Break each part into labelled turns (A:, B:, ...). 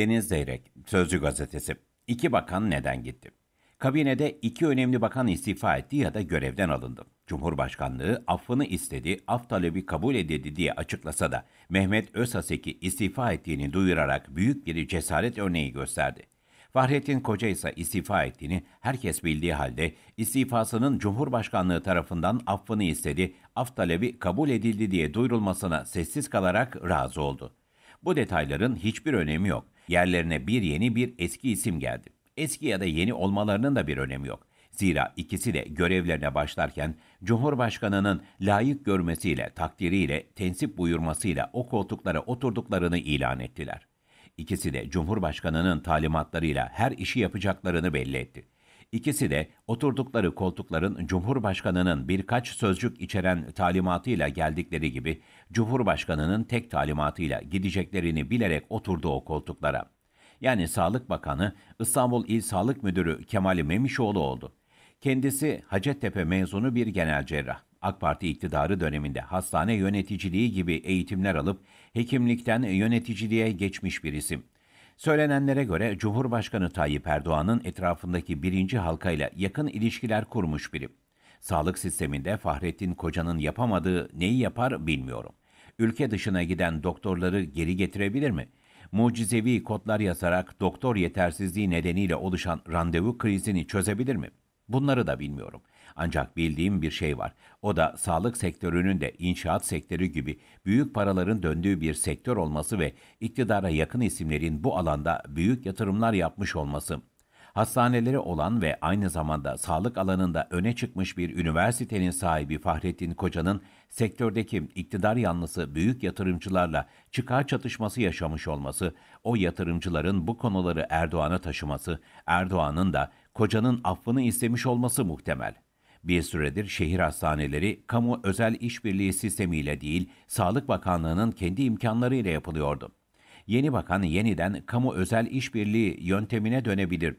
A: Deniz Zeyrek, Sözcü Gazetesi. İki bakan neden gitti? Kabinede iki önemli bakan istifa etti ya da görevden alındı. Cumhurbaşkanlığı affını istedi, af talebi kabul edildi diye açıklasa da Mehmet Özhaseki istifa ettiğini duyurarak büyük bir cesaret örneği gösterdi. Fahrettin Koca ise istifa ettiğini herkes bildiği halde istifasının Cumhurbaşkanlığı tarafından affını istedi, af talebi kabul edildi diye duyurulmasına sessiz kalarak razı oldu. Bu detayların hiçbir önemi yok. Yerlerine bir yeni bir eski isim geldi. Eski ya da yeni olmalarının da bir önemi yok. Zira ikisi de görevlerine başlarken Cumhurbaşkanı'nın layık görmesiyle, takdiriyle, tensip buyurmasıyla o koltuklara oturduklarını ilan ettiler. İkisi de Cumhurbaşkanı'nın talimatlarıyla her işi yapacaklarını belli etti. İkisi de oturdukları koltukların Cumhurbaşkanı'nın birkaç sözcük içeren talimatıyla geldikleri gibi Cumhurbaşkanı'nın tek talimatıyla gideceklerini bilerek oturdu o koltuklara. Yani Sağlık Bakanı İstanbul İl Sağlık Müdürü Kemal Memişoğlu oldu. Kendisi Hacettepe mezunu bir genel cerrah. AK Parti iktidarı döneminde hastane yöneticiliği gibi eğitimler alıp hekimlikten yöneticiliğe geçmiş bir isim. Söylenenlere göre Cumhurbaşkanı Tayyip Erdoğan'ın etrafındaki birinci halkayla yakın ilişkiler kurmuş biri. Sağlık sisteminde Fahrettin Koca'nın yapamadığı neyi yapar bilmiyorum. Ülke dışına giden doktorları geri getirebilir mi? Mucizevi kodlar yazarak doktor yetersizliği nedeniyle oluşan randevu krizini çözebilir mi? Bunları da bilmiyorum. Ancak bildiğim bir şey var. O da sağlık sektörünün de inşaat sektörü gibi büyük paraların döndüğü bir sektör olması ve iktidara yakın isimlerin bu alanda büyük yatırımlar yapmış olması. Hastaneleri olan ve aynı zamanda sağlık alanında öne çıkmış bir üniversitenin sahibi Fahrettin Koca'nın sektördeki iktidar yanlısı büyük yatırımcılarla çıkar çatışması yaşamış olması, o yatırımcıların bu konuları Erdoğan'a taşıması, Erdoğan'ın da Koca'nın affını istemiş olması muhtemel. Bir süredir şehir hastaneleri kamu özel işbirliği sistemiyle değil, Sağlık Bakanlığı'nın kendi imkanlarıyla yapılıyordu. Yeni bakan yeniden kamu özel işbirliği yöntemine dönebilir.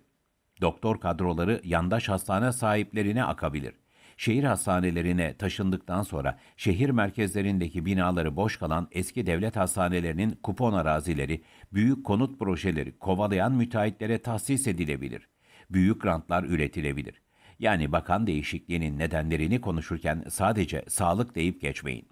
A: Doktor kadroları yandaş hastane sahiplerine akabilir. Şehir hastanelerine taşındıktan sonra şehir merkezlerindeki binaları boş kalan eski devlet hastanelerinin kupon arazileri, büyük konut projeleri kovalayan müteahhitlere tahsis edilebilir. Büyük grantlar üretilebilir.'' Yani bakan değişikliğinin nedenlerini konuşurken sadece sağlık deyip geçmeyin.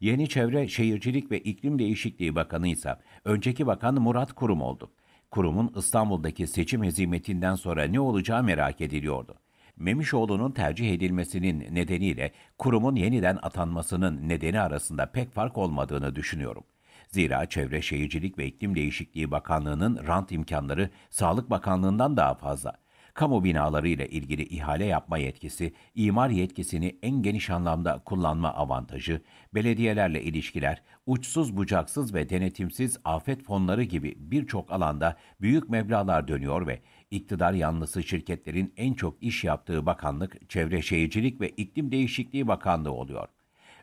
A: Yeni Çevre Şehircilik ve İklim Değişikliği Bakanı ise önceki bakan Murat Kurum oldu. Kurumun İstanbul'daki seçim hezimetinden sonra ne olacağı merak ediliyordu. Memişoğlu'nun tercih edilmesinin nedeniyle kurumun yeniden atanmasının nedeni arasında pek fark olmadığını düşünüyorum. Zira Çevre Şehircilik ve İklim Değişikliği Bakanlığı'nın rant imkanları Sağlık Bakanlığı'ndan daha fazla kamu binaları ile ilgili ihale yapma yetkisi, imar yetkisini en geniş anlamda kullanma avantajı, belediyelerle ilişkiler, uçsuz bucaksız ve denetimsiz afet fonları gibi birçok alanda büyük meblağlar dönüyor ve iktidar yanlısı şirketlerin en çok iş yaptığı bakanlık Çevre Şehircilik ve İklim Değişikliği Bakanlığı oluyor.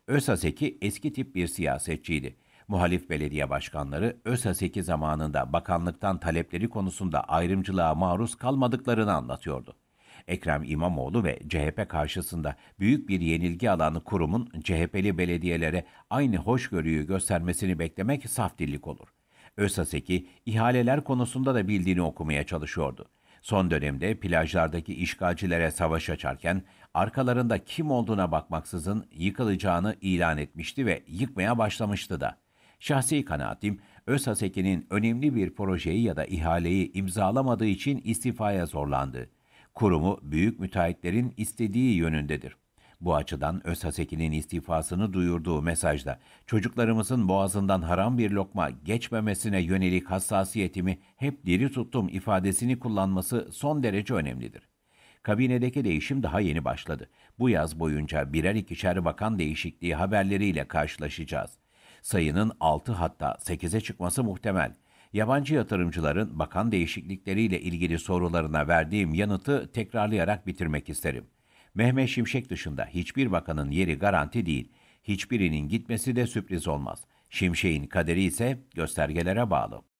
A: Özaseki eski tip bir siyasetçiydi. Muhalif belediye başkanları ÖSA 8 zamanında bakanlıktan talepleri konusunda ayrımcılığa maruz kalmadıklarını anlatıyordu. Ekrem İmamoğlu ve CHP karşısında büyük bir yenilgi alanı kurumun CHP'li belediyelere aynı hoşgörüyü göstermesini beklemek saf dillik olur. ÖSASEK'i ihaleler konusunda da bildiğini okumaya çalışıyordu. Son dönemde plajlardaki işgalcilere savaş açarken arkalarında kim olduğuna bakmaksızın yıkılacağını ilan etmişti ve yıkmaya başlamıştı da. Şahsi kanaatim, Özhaseki'nin önemli bir projeyi ya da ihaleyi imzalamadığı için istifaya zorlandı. Kurumu büyük müteahhitlerin istediği yönündedir. Bu açıdan Özhaseki'nin istifasını duyurduğu mesajda çocuklarımızın boğazından haram bir lokma geçmemesine yönelik hassasiyetimi hep diri tuttum ifadesini kullanması son derece önemlidir. Kabinedeki değişim daha yeni başladı. Bu yaz boyunca birer ikişer bakan değişikliği haberleriyle karşılaşacağız sayının 6 hatta 8'e çıkması muhtemel. Yabancı yatırımcıların bakan değişiklikleriyle ilgili sorularına verdiğim yanıtı tekrarlayarak bitirmek isterim. Mehmet Şimşek dışında hiçbir bakanın yeri garanti değil. Hiçbirinin gitmesi de sürpriz olmaz. Şimşek'in kaderi ise göstergelere bağlı.